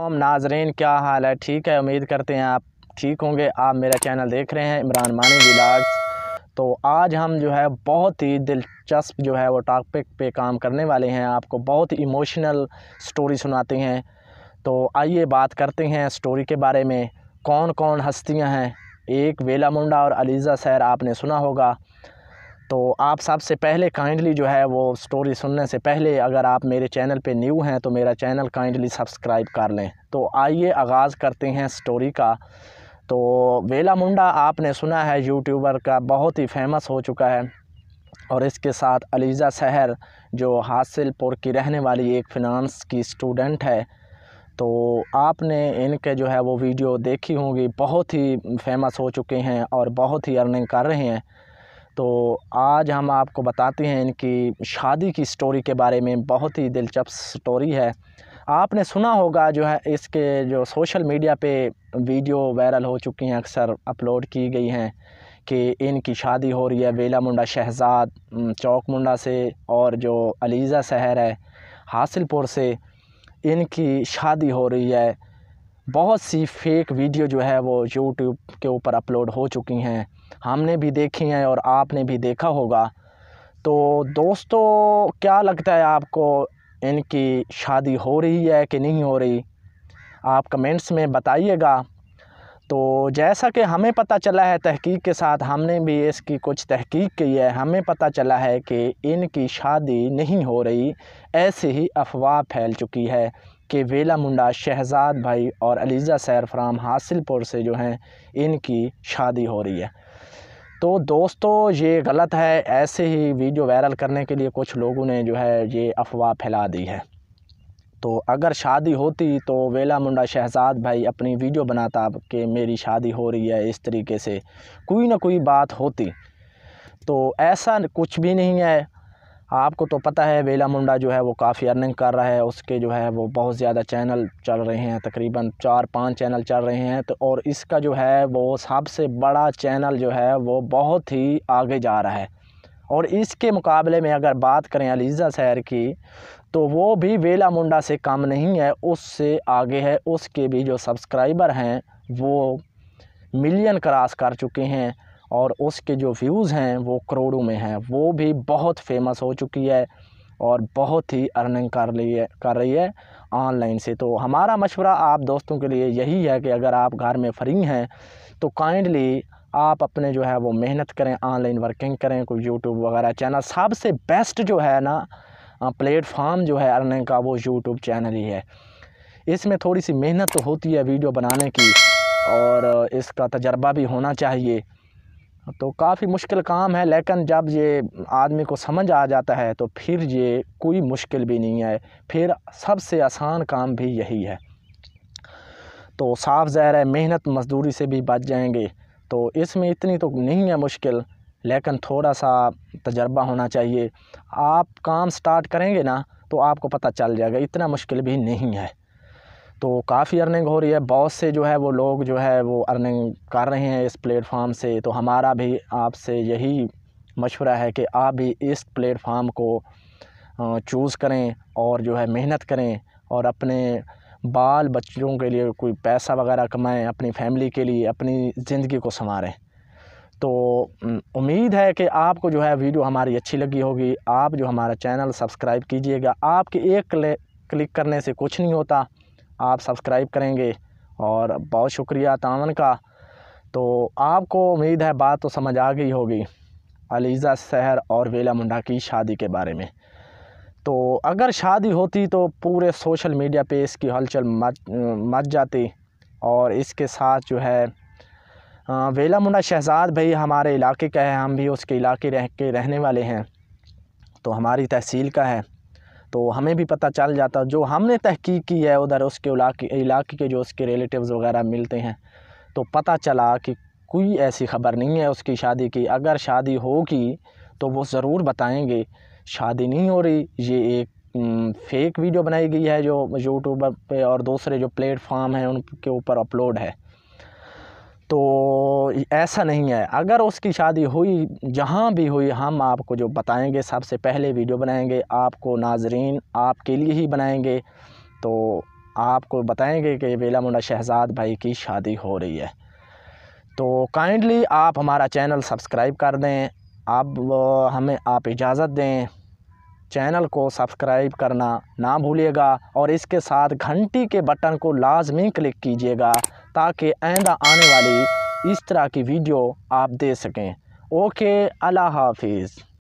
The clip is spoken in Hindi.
ओम नाजरीन क्या हाल है ठीक है उम्मीद करते हैं आप ठीक होंगे आप मेरा चैनल देख रहे हैं इमरान मानी विलाग तो आज हम जो है बहुत ही दिलचस्प जो है वो टॉपिक पे काम करने वाले हैं आपको बहुत इमोशनल स्टोरी सुनाते हैं तो आइए बात करते हैं स्टोरी के बारे में कौन कौन हस्तियां हैं एक वेला मुंडा और अलीज़ा सैर आपने सुना होगा तो आप सबसे पहले काइंडली जो है वो स्टोरी सुनने से पहले अगर आप मेरे चैनल पे न्यू हैं तो मेरा चैनल काइंडली सब्सक्राइब कर लें तो आइए आगाज़ करते हैं स्टोरी का तो वेला मुंडा आपने सुना है यूट्यूबर का बहुत ही फेमस हो चुका है और इसके साथ अलीज़ा सहर जो हासिलपुर की रहने वाली एक फ़िनांस की स्टूडेंट है तो आपने इनके जो है वो वीडियो देखी होंगी बहुत ही फेमस हो चुके हैं और बहुत ही अर्निंग कर रहे हैं तो आज हम आपको बताते हैं इनकी शादी की स्टोरी के बारे में बहुत ही दिलचस्प स्टोरी है आपने सुना होगा जो है इसके जो सोशल मीडिया पे वीडियो वायरल हो चुकी हैं अक्सर अपलोड की गई हैं कि इनकी शादी हो रही है वेला मुंडा शहजाद चौक मुंडा से और जो अलीज़ा शहर है हासिलपुर से इनकी शादी हो रही है बहुत सी फेक वीडियो जो है वो यूट्यूब के ऊपर अपलोड हो चुकी हैं हमने भी देखी हैं और आपने भी देखा होगा तो दोस्तों क्या लगता है आपको इनकी शादी हो रही है कि नहीं हो रही आप कमेंट्स में बताइएगा तो जैसा कि हमें पता चला है तहकीक के साथ हमने भी इसकी कुछ तहकीक की है हमें पता चला है कि इनकी शादी नहीं हो रही ऐसे ही अफवाह फैल चुकी है कि वेला मुंडा शहजाद भाई और अलीज़ा सैरफ्राम हासिलपुर से जो हैं इनकी शादी हो रही है तो दोस्तों ये गलत है ऐसे ही वीडियो वायरल करने के लिए कुछ लोगों ने जो है ये अफवाह फैला दी है तो अगर शादी होती तो वेला मुंडा शहजाद भाई अपनी वीडियो बनाता कि मेरी शादी हो रही है इस तरीके से कोई ना कोई बात होती तो ऐसा कुछ भी नहीं है आपको तो पता है बेला मुंडा जो है वो काफ़ी अर्निंग कर रहा है उसके जो है वो बहुत ज़्यादा चैनल चल रहे हैं तकरीबन चार पांच चैनल चल रहे हैं तो और इसका जो है वो सबसे बड़ा चैनल जो है वो बहुत ही आगे जा रहा है और इसके मुकाबले में अगर बात करें अलीज़ा शहर की तो वो भी वेला मुंडा से कम नहीं है उससे आगे है उसके भी जो सब्सक्राइबर हैं वो मिलियन क्रॉस कर चुके हैं और उसके जो व्यूज़ हैं वो करोड़ों में हैं वो भी बहुत फेमस हो चुकी है और बहुत ही अर्निंग कर रही है कर रही है ऑनलाइन से तो हमारा मशवरा आप दोस्तों के लिए यही है कि अगर आप घर में फ्री हैं तो काइंडली आप अपने जो है वो मेहनत करें ऑनलाइन वर्किंग करें कोई यूट्यूब वगैरह चैनल सबसे बेस्ट जो है ना प्लेटफॉर्म जो है अर्निंग का वो यूट्यूब चैनल ही है इसमें थोड़ी सी मेहनत तो होती है वीडियो बनाने की और इसका तजर्बा भी होना चाहिए तो काफ़ी मुश्किल काम है लेकिन जब ये आदमी को समझ आ जाता है तो फिर ये कोई मुश्किल भी नहीं है फिर सबसे आसान काम भी यही है तो साफ ज़ाहिर है मेहनत मजदूरी से भी बच जाएंगे तो इसमें इतनी तो नहीं है मुश्किल लेकिन थोड़ा सा तजर्बा होना चाहिए आप काम स्टार्ट करेंगे ना तो आपको पता चल जाएगा इतना मुश्किल भी नहीं है तो काफ़ी अर्निंग हो रही है बहुत से जो है वो लोग जो है वो अर्निंग कर रहे हैं इस प्लेटफार्म से तो हमारा भी आपसे यही मशवरा है कि आप भी इस प्लेटफार्म को चूज़ करें और जो है मेहनत करें और अपने बाल बच्चों के लिए कोई पैसा वगैरह कमाएं अपनी फैमिली के लिए अपनी ज़िंदगी को संवारें तो उम्मीद है कि आपको जो है वीडियो हमारी अच्छी लगी होगी आप जो हमारा चैनल सब्सक्राइब कीजिएगा आपके एक क्लिक करने से कुछ नहीं होता आप सब्सक्राइब करेंगे और बहुत शुक्रिया तावन का तो आपको उम्मीद है बात तो समझ आ गई होगी अलीज़ा शहर और वेला मुंडा की शादी के बारे में तो अगर शादी होती तो पूरे सोशल मीडिया पे इसकी हलचल मच मच जाती और इसके साथ जो है वेला मुंडा शहजाद भाई हमारे इलाके का है हम भी उसके इलाके रह के रहने वाले हैं तो हमारी तहसील का है तो हमें भी पता चल जाता जो हमने तहकीक की है उधर उसके इलाके के जो उसके रिलेटिव्स वगैरह मिलते हैं तो पता चला कि कोई ऐसी ख़बर नहीं है उसकी शादी की अगर शादी होगी तो वो ज़रूर बताएंगे शादी नहीं हो रही ये एक फेक वीडियो बनाई गई है जो यूट्यूब पे और दूसरे जो प्लेटफार्म हैं उनके ऊपर अपलोड है तो ऐसा नहीं है अगर उसकी शादी हुई जहाँ भी हुई हम आपको जो बताएंगे सबसे पहले वीडियो बनाएंगे आपको नाजरीन आपके लिए ही बनाएंगे तो आपको बताएंगे कि बेला मुंडा शहजाद भाई की शादी हो रही है तो काइंडली आप हमारा चैनल सब्सक्राइब कर दें आप हमें आप इजाज़त दें चैनल को सब्सक्राइब करना ना भूलिएगा और इसके साथ घंटी के बटन को लाजमी क्लिक कीजिएगा ताकि आइंदा आने वाली इस तरह की वीडियो आप दे सकें ओके अल्लाह हाफिज़